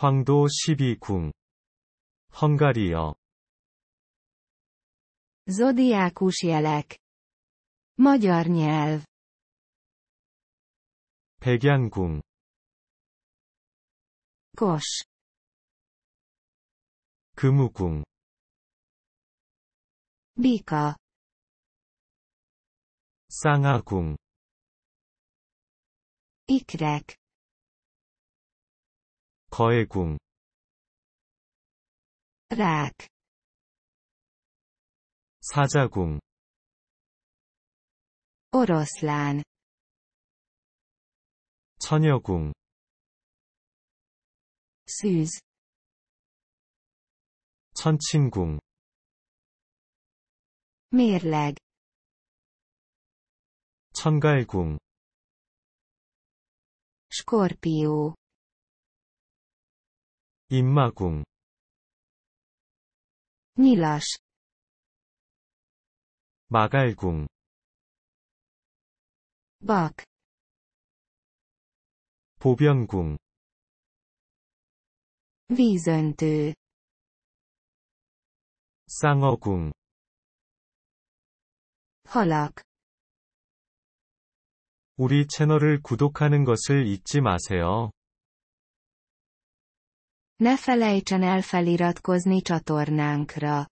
황도 12궁 헝가리어 Zodiákus jelek Magyar nyelv 백양궁 Kos 금우궁 Bika 쌍아궁 Ikrek 거해궁 락 사자궁 oroszlán 처녀궁 szűz 천칭궁 mérleg 천갈궁 skorpió 임마궁 n i l 마갈궁 b 보변궁 v í z 쌍어궁 허락 우리 채널을 구독하는 것을 잊지 마세요. Ne felejtsen el feliratkozni csatornánkra.